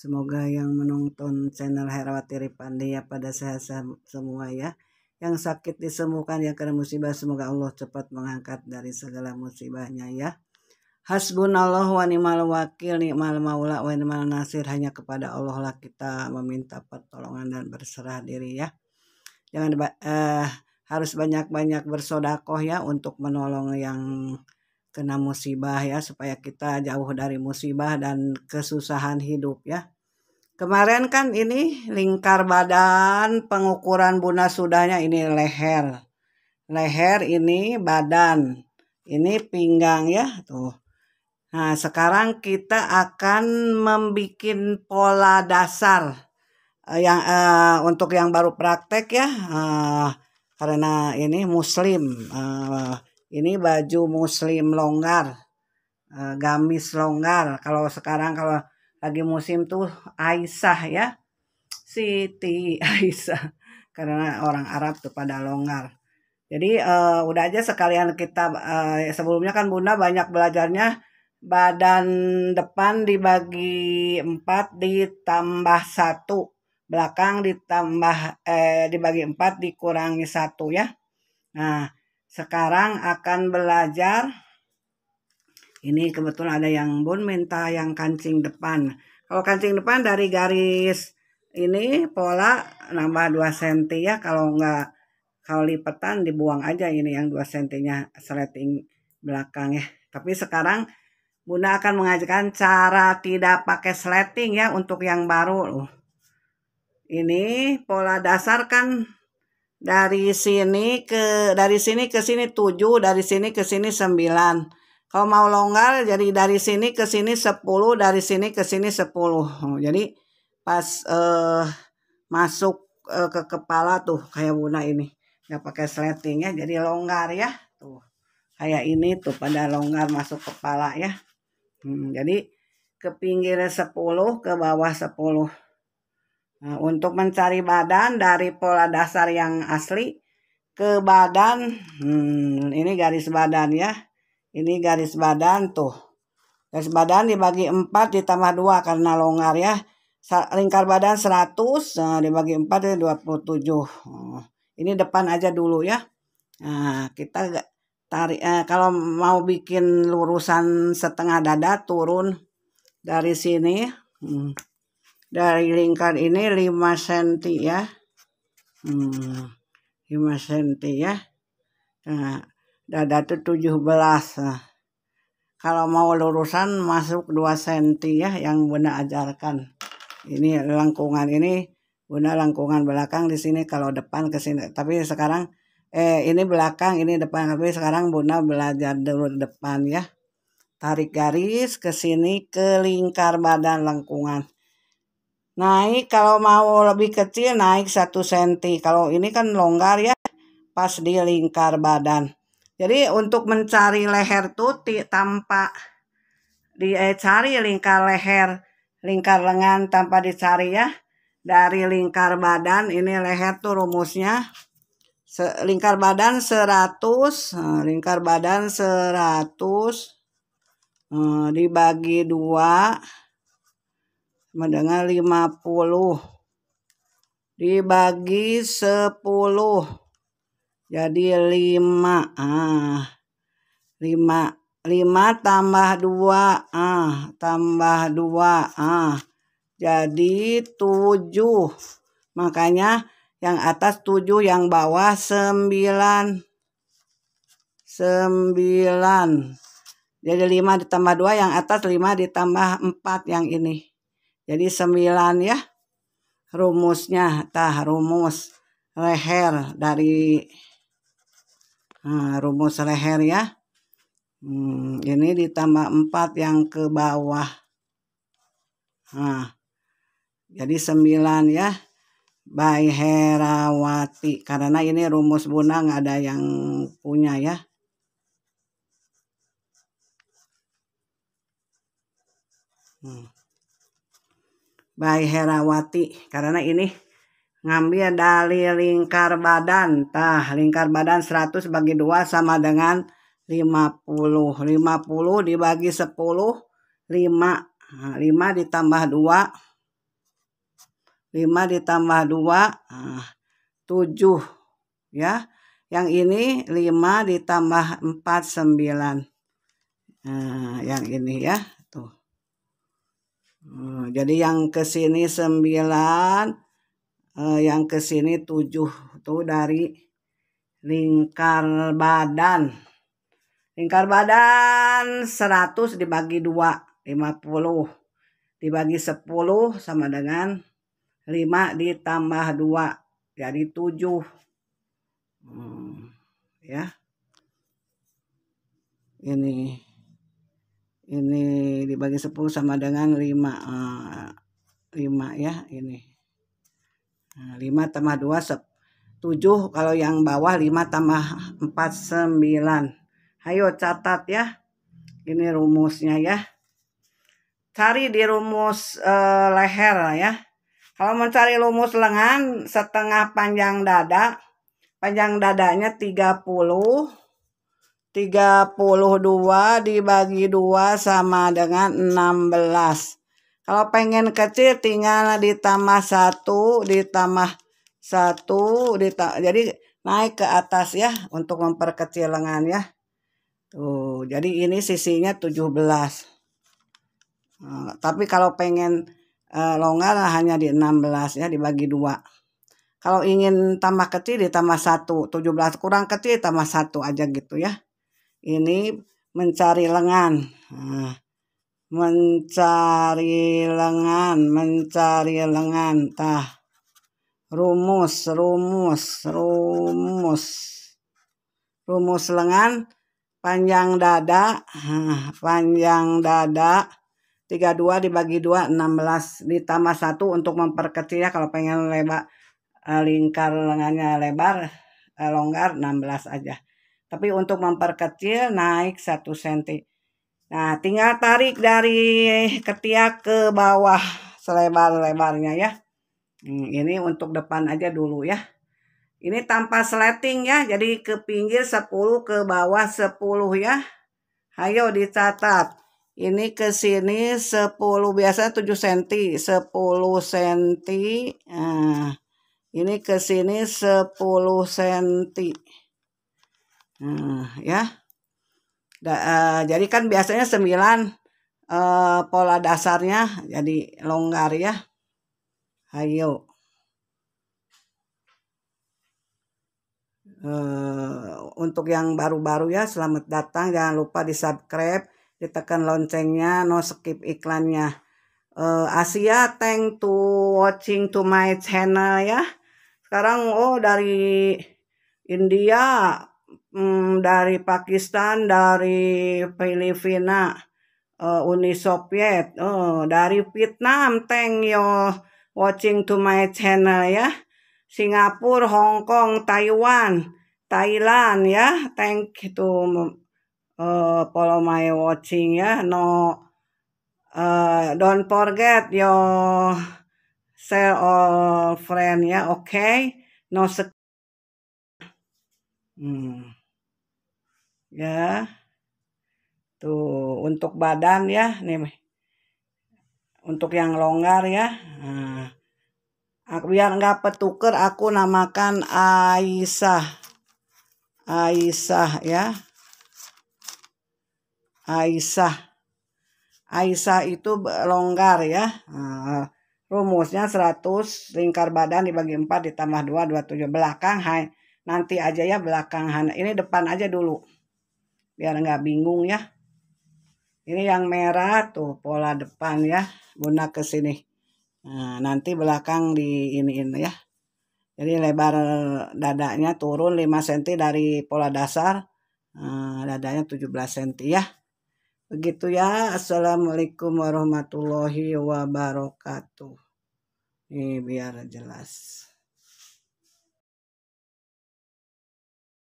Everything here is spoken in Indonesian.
Semoga yang menonton channel Herawati Ripandi ya pada sehat-sehat semua ya. Yang sakit disembuhkan, ya karena musibah, semoga Allah cepat mengangkat dari segala musibahnya ya. Hasbunallah wa ni'mal wakil, ni'mal maula wa ni'mal nasir. Hanya kepada Allah lah kita meminta pertolongan dan berserah diri ya. Jangan eh, harus banyak-banyak bersodakoh ya untuk menolong yang kena musibah ya supaya kita jauh dari musibah dan kesusahan hidup ya. Kemarin kan ini lingkar badan, pengukuran bunda sudahnya ini leher. Leher ini badan, ini pinggang ya tuh. Nah sekarang kita akan membuat pola dasar eh, yang uh, untuk yang baru praktek ya uh, karena ini muslim uh, ini baju muslim longgar eh, gamis longgar kalau sekarang kalau lagi musim tuh Aisyah ya Siti Aisyah karena orang Arab tuh pada longgar jadi uh, udah aja sekalian kita uh, sebelumnya kan bunda banyak belajarnya badan depan dibagi empat ditambah satu belakang ditambah eh, dibagi empat dikurangi satu ya nah sekarang akan belajar. Ini kebetulan ada yang bun minta yang kancing depan. Kalau kancing depan dari garis ini pola nambah 2 cm ya. Kalau nggak kalau lipetan dibuang aja ini yang 2 cm-nya sleting belakang ya. Tapi sekarang Bunda akan mengajarkan cara tidak pakai sleting ya untuk yang baru. Ini pola dasar kan dari sini ke dari sini ke sini 7, dari sini ke sini 9. Kalau mau longgar jadi dari sini ke sini 10, dari sini ke sini 10. Jadi pas eh, masuk uh, ke kepala tuh kayak Bunda ini. Nggak pakai sleting ya, jadi longgar ya. Tuh. Kayak ini tuh pada longgar masuk kepala ya. Hmm, jadi ke pinggir 10, ke bawah 10. Nah, untuk mencari badan dari pola dasar yang asli ke badan, hmm, ini garis badan ya. Ini garis badan tuh. Garis badan dibagi 4 ditambah 2 karena longgar ya. Lingkar badan 100 nah, dibagi 4 itu 27. Oh, ini depan aja dulu ya. Nah, kita tarik eh, kalau mau bikin lurusan setengah dada turun dari sini. Hmm dari lingkar ini 5 cm ya hmm, 5 cm ya nah, dada itu 17 nah. kalau mau lurusan masuk 2 cm ya yang bunda ajarkan ini lengkungan ini bunda lengkungan belakang di sini kalau depan ke sini tapi sekarang eh ini belakang ini depan tapi sekarang bunda belajar dulu depan ya tarik garis ke sini ke lingkar badan lengkungan naik kalau mau lebih kecil naik satu senti kalau ini kan longgar ya pas di lingkar badan jadi untuk mencari leher tuti tanpa dicari eh, lingkar leher lingkar lengan tanpa dicari ya dari lingkar badan ini leher tuh rumusnya Se lingkar badan 100 eh, lingkar badan 100 eh, dibagi dua sama dengan 50 dibagi 10 jadi 5 ah 5 5 tambah 2 ah tambah 2 ah jadi 7 makanya yang atas 7 yang bawah 9 9 jadi 5 ditambah 2 yang atas 5 ditambah 4 yang ini jadi sembilan ya rumusnya tah rumus leher dari nah, rumus leher ya. Hmm, ini ditambah empat yang ke bawah. Nah, jadi sembilan ya. By Herawati. Karena ini rumus bunang ada yang punya ya. Hmm by Herawati karena ini ngambil dari lingkar badan tah lingkar badan 100 bagi 2 sama dengan 50 50 dibagi 10 5 5 ditambah 2 5 ditambah 2 7 ah, ya yang ini 5 ditambah 4 9 nah, yang ini ya tuh Hmm, jadi yang ke sini 9, eh, yang ke sini 7 tuh dari lingkar badan. Lingkar badan 100 dibagi 2, 50. Dibagi 10 sama dengan 5 ditambah 2, jadi 7. Hmm, ya. Ini ini dibagi 10 sama dengan 5 5 eh, ya ini 5 nah, tambah 2 7 kalau yang bawah 5 tambah 4 9 ayo catat ya ini rumusnya ya cari di rumus uh, leher ya kalau mencari rumus lengan setengah panjang dada panjang dadanya 30 32 dibagi 2 sama dengan 16. Kalau pengen kecil tinggal ditambah 1, ditambah 1, ditambah, jadi naik ke atas ya untuk memperkecil lengan ya. Tuh, jadi ini sisinya 17. Nah, tapi kalau pengen eh, longgar hanya di 16 ya dibagi 2. Kalau ingin tambah kecil ditambah 1, 17 kurang kecil tambah 1 aja gitu ya ini mencari lengan nah, mencari lengan mencari lengan tah rumus rumus rumus rumus lengan panjang dada ah, panjang dada 32 dibagi 2 16 ditambah 1 untuk memperkecil ya kalau pengen lebar eh, lingkar lengannya lebar eh, longgar 16 aja tapi untuk memperkecil naik 1 cm. Nah, tinggal tarik dari ketiak ke bawah selebar-lebarnya ya. Hmm, ini untuk depan aja dulu ya. Ini tanpa sleting ya, jadi ke pinggir 10 ke bawah 10 ya. Ayo dicatat. Ini ke sini 10 biasa 7 cm, 10 cm. Nah, ini ke sini 10 cm. Nah, ya. Da, uh, jadi kan biasanya 9 uh, eh, pola dasarnya jadi longgar ya. Ayo Uh, eh, untuk yang baru-baru ya selamat datang jangan lupa di subscribe ditekan loncengnya no skip iklannya uh, Asia thank to watching to my channel ya sekarang oh dari India hmm, dari Pakistan, dari Filipina, uh, Uni Soviet, uh, dari Vietnam, thank you watching to my channel ya. Singapura, Hong Kong, Taiwan, Thailand ya. Thank you to uh, follow my watching ya. No uh, don't forget your share all friend ya. Oke. Okay? No se. hmm ya tuh untuk badan ya nih untuk yang longgar ya nah, biar nggak petuker aku namakan Aisyah Aisyah ya Aisyah Aisyah itu longgar ya nah, rumusnya 100 lingkar badan dibagi 4 ditambah 2 27 belakang hai nanti aja ya belakang ini depan aja dulu biar nggak bingung ya. Ini yang merah tuh pola depan ya, guna ke sini. Nah, nanti belakang di ini ini ya. Jadi lebar dadanya turun 5 cm dari pola dasar. Nah, dadanya 17 cm ya. Begitu ya. Assalamualaikum warahmatullahi wabarakatuh. Ini biar jelas.